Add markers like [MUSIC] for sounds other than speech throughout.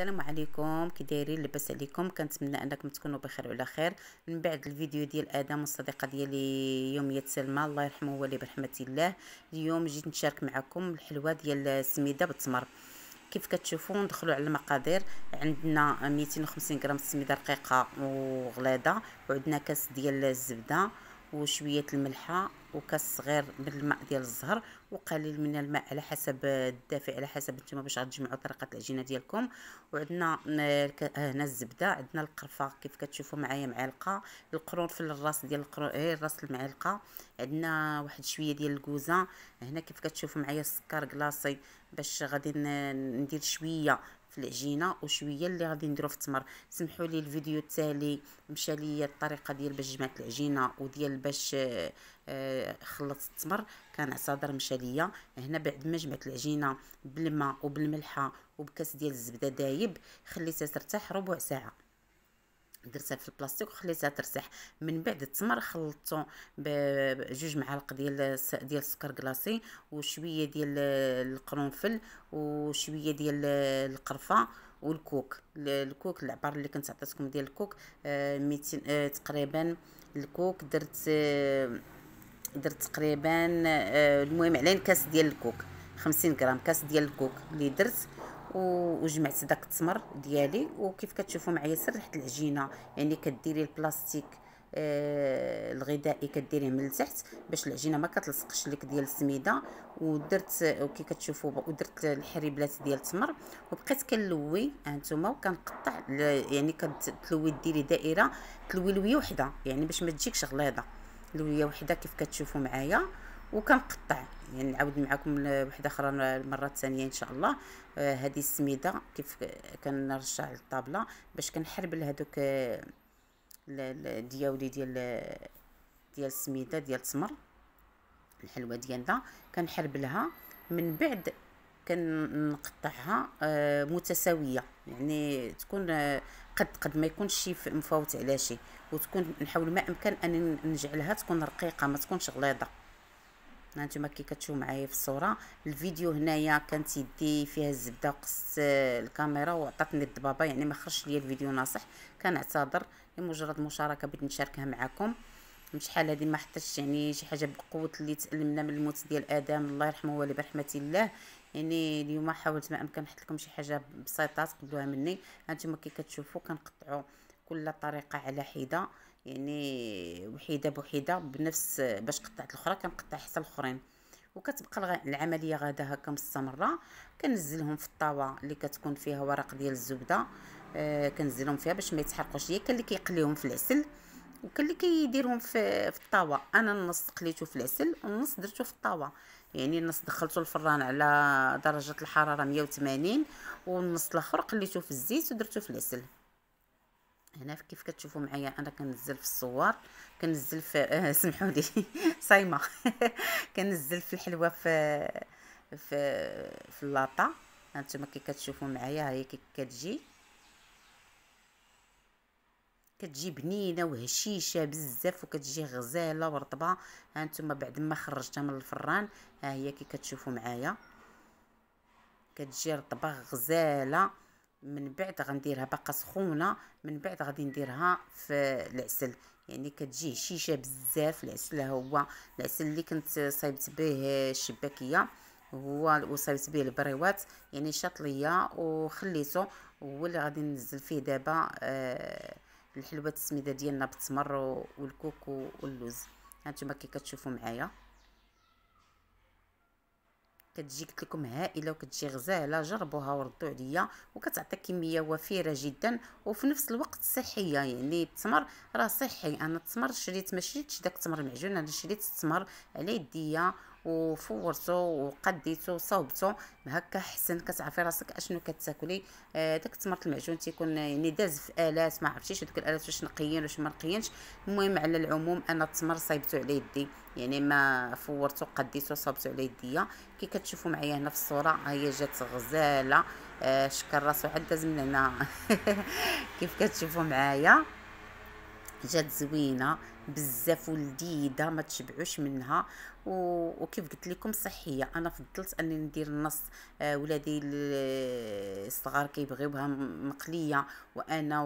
السلام عليكم كي دايرين لاباس عليكم كنتمنى انكم تكونوا بخير وعلى خير من بعد الفيديو ديال ادم الصديقه ديالي يوميه سلمى الله يرحمه ولي برحمه الله اليوم جيت نشارك معكم الحلوه ديال السميده بالتمر كيف كتشوفوا ندخلوا على المقادير عندنا 250 غرام سميده رقيقه وغليظه وعندنا كاس ديال الزبده وشويه الملحه وكاس صغير من الماء ديال الزهر وقليل من الماء على حسب الدافع على حسب نتوما باش غتجمعوا طريقه العجينه ديالكم وعندنا هنا الزبده عندنا القرفه كيف كتشوفوا معايا معلقه القرنفل الراس ديال القرن إيه، راس المعلقه عندنا واحد شويه ديال الكوزه هنا كيف كتشوفوا معايا السكر كلاصي باش غادي ندير شويه في العجينه وشويه اللي غادي نديرو في التمر سمحوا لي الفيديو التالي مشى ليا الطريقه ديال باش جمعت العجينه وديال باش آه، خلطت التمر كان عصادر مشى ليا هنا بعد ما جمعت العجينه بالماء وبالملحه وبكاس ديال الزبده دايب خليتها ترتاح ربع ساعه درتها في البلاستيك وخليتها ترتاح من بعد التمر خلطته بجوج معالق ديال ديال السكر كلاصي وشويه ديال القرنفل وشويه ديال القرفه والكوك الكوك العبار اللي كنت عطيتكم ديال الكوك آه ميتين آه تقريبا الكوك درت آه درت تقريبا آه، المهم علين كاس ديال الكوك خمسين غرام كاس ديال الكوك اللي درت وجمعت داك التمر ديالي وكيف كتشوفوا معايا سرحت العجينه يعني كديري البلاستيك آه الغذائي كديريه من التحت باش العجينه ما كتلصقش لك ديال السميده ودرت وكي كتشوفوا ودرت الحريبلات ديال التمر وبقيت كنلوي هانتوما وكنقطع يعني كتلوي ديري دائره تلوي لويه وحده يعني باش ما تجيكش غليظه لويه وحده كيف كتشوفوا معايا وكنقطع يعني نعاود معكم وحده اخرى المره الثانيه ان شاء الله آه، هذه السميده كيف كنرجع للطابله باش كنحربل هذوك الدياولي آه، ديال ديال السميده ديال التمر الحلوه ديالنا كنحربلها من بعد كنقطعها آه، متساويه يعني تكون قد قد ما يكونش شي مفوت على شي وتكون نحاول ما امكن ان نجعلها تكون رقيقه ما تكونش غليظه هانتوما كي كتشوفوا معايا في الصوره الفيديو هنايا كانت يدي فيها الزبده وقصت الكاميرا وعطاتني الضبابه يعني ما خرجش ليا الفيديو ناصح كنعتذر لمجرد مشاركه بغيت نشاركها معكم شحال هذه ما حطتش يعني شي حاجه بقوه اللي تالمنا من الموت ديال ادم الله يرحمه والي برحمه الله يعني اليوم حاولت ما امكن نحط لكم شي حاجه بسيطه تقبلوها مني هانتوما كي كتشوفوا كنقطعوا كل طريقه على حده يعني وحيده بوحيده بنفس باش قطعت الاخرى كنقطع حتى الاخرين وكتبقى العمليه غادا هكا مستمره كنزلهم في الطاوه اللي كتكون فيها ورق ديال الزبده آه كنزلهم فيها باش ما يتحرقوش هي كاين اللي كيقليهم في العسل وكاين اللي كيديرهم في في الطاوه انا النص قليته في العسل والنص درته في الطاوه يعني النص دخلته الفران على درجه الحراره 180 والنص الاخر قليته في الزيت ودرته في العسل هنا كيف كتشوفوا معايا انا كنزل في الصوار كنزل في آه [LAUGHS] سمحوا لي صايمه [LAUGHS] كنزل في الحلوه في في في اللاطه هانتوما كي كتشوفوا معايا ها هي كي كتجي كتجي بنينه وهشيشه بزاف وكتجي غزاله ورطبه هانتوما بعد ما خرجتها من الفران ها هي كي كتشوفوا معايا كتجي رطبه غزاله من بعد غنديرها باقا سخونه من بعد غادي نديرها في العسل يعني كتجي هشيشه بزاف العسل هو العسل اللي كنت صايبت به الشباكيه هو وصايبت به البريوات يعني شاط ليا وخليته هو اللي غادي ننزل فيه دابا آه الحلوه السميده ديالنا بالتمر والكوكو واللوز هانتوما كي كتشوفوا معايا كتجي قلت لكم هائله وكتجي غزاله جربوها وردوا عليا وكتعطي كميه وفيره جدا وفي نفس الوقت صحيه يعني التمر راه صحي انا التمر شريت ماشي داك التمر معجون انا شريت التمر على يديا وفورتو وقديتو وصوبتو هكا حسن كتعرفي راسك اشنو كتاكلي آه داك التمر المعجون تيكون آه، يعني داز في الات ما عرفتيش هذوك الالات واش نقيين واش ما نقيينش المهم على العموم انا التمر صايبتو على يدي يعني ما فورتو قديتو صوبتو على يديا كي كتشوفوا معايا هنا في الصوره ها هي جات غزاله آه شكل راسو عاد داز من هنا [LAUGHS] كيف كتشوفوا معايا جات زوينه بزاف ولذيذه ما تشبعوش منها وكيف قلت لكم صحيه انا فضلت اني ندير النص آه ولادي الصغار كيبغيوها مقليه وانا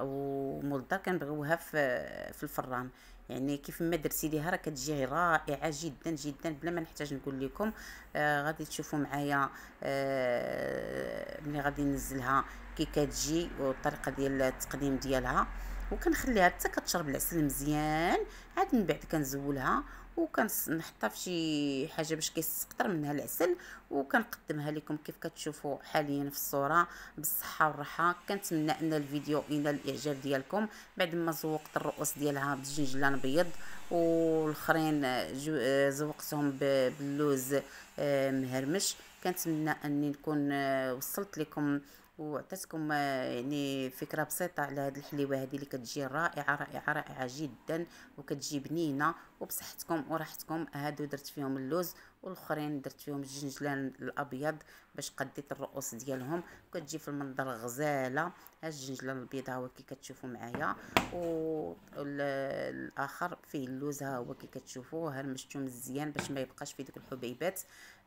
ومول كنبغيوها في, في الفران يعني كيف ما درتي ليها راه كتجي رائعه جدا جدا بلا ما نحتاج نقول لكم آه غادي تشوفوا معايا آه ملي غادي ننزلها كي كتجي والطريقه ديال التقديم ديالها وكنخليها حتى كتشرب العسل مزيان عاد من بعد كنزولها وكنحطها في شي حاجه باش كيسقطر منها العسل وكنقدمها لكم كيف كتشوفوا حاليا في الصوره بالصحه والراحه كنتمنى ان الفيديو ينال الاعجاب ديالكم بعد ما زوقت الرؤوس ديالها بالجنجلان بيض والاخرين آه، زوقتهم باللوز آه، مهرمش كنتمنى اني نكون آه، وصلت لكم وعطيتكم يعني فكره بسيطه على هذه الحليوه هذه اللي كتجي رائعه رائعه رائعه جدا وكتجي بنينه وبصحتكم وراحتكم هادو درت فيهم اللوز والاخرين درت فيهم الجنجلان الابيض باش قديت الرؤوس ديالهم كتجي في المنظر غزاله ها الجنجله البيضاء هو كي كتشوفوا معايا والاخر فيه اللوز ها هو كي ها هرمشتو مزيان باش ما يبقاش فيه ديك الحبيبات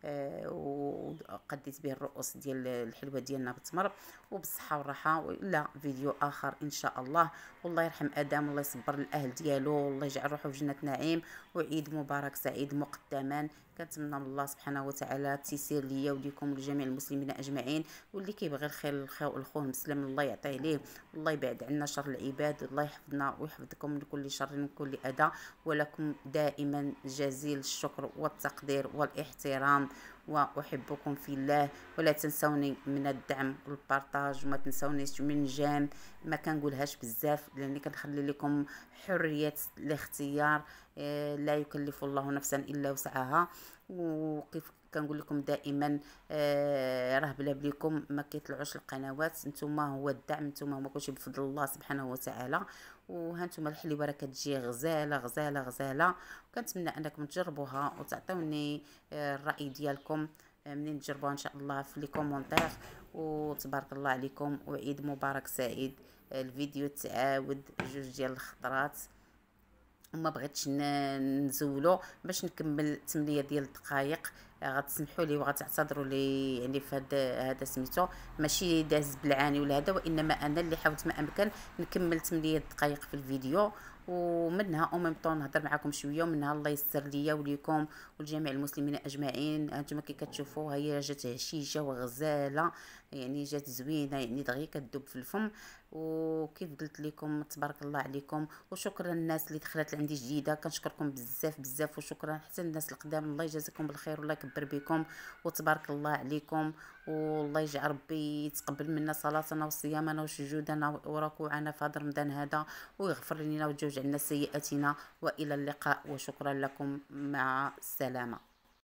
آه، وقديت به الرؤوس ديال الحلوه ديالنا بالتمر وبالصحه والراحه لا فيديو اخر ان شاء الله والله يرحم ادم والله يصبر الاهل ديالو والله يجعل روحه في جنه نعيم دائم وعيد مبارك سعيد مقدما كنتمنى من الله سبحانه وتعالى تيسير ليا وليكم ولجميع المسلمين اجمعين واللي كيبغي الخير لخوه المسلم الله يعطيه ليه الله يبعد عنا شر العباد الله يحفظنا ويحفظكم من كل شر من كل اذى ولكم دائما جزيل الشكر والتقدير والاحترام واحبكم في الله ولا تنسوني من الدعم والبارطاج وما تنسونيش من جام ما كنقولهاش بزاف لاني كنخلي لكم حريه الاختيار آه، لا يكلف الله نفسا الا وسعها وكيف كنقول لكم دائما آه، راه بلا بليكم ما كيطلعوش القنوات نتوما هو الدعم نتوما هو كلشي بفضل الله سبحانه وتعالى وها نتوما الحليوه راه كتجي غزاله غزاله غزاله وكنتمنى انكم تجربوها وتعطوني آه، الراي ديالكم آه، منين تجربوها ان شاء الله في لي كومونتير وتبارك الله عليكم وعيد مبارك سعيد الفيديو تعاود جوج ديال الخطرات وما بغيتش نزولو باش نكمل التمليه ديال الدقائق آه، غتسمحوا لي وغتعتذروا لي يعني في هذا هذا سميتو ماشي داز بالعاني ولا هذا وانما انا اللي حاولت ما امكن نكمل 8 دقائق في الفيديو ومنها او ميم طون نهضر معكم شويه ومنها الله يسر ليا وليكم ولجميع المسلمين اجمعين هانتوما كي كتشوفوا هي جات هشيشه وغزاله يعني جات زوينه يعني دغيا كدوب في الفم وكيف قلت لكم تبارك الله عليكم وشكرا الناس اللي دخلت لعندي جديده كنشكركم بزاف بزاف وشكرا حتى الناس القدام الله يجازيكم بالخير والله يكبر بكم وتبارك الله عليكم والله يجعل ربي يتقبل منا صلاتنا وصيامنا وسجودنا وركوعنا في هذا رمضان هذا ويغفر لنا وجوج تجعلنا سيئاتنا والى اللقاء وشكرا لكم مع السلامه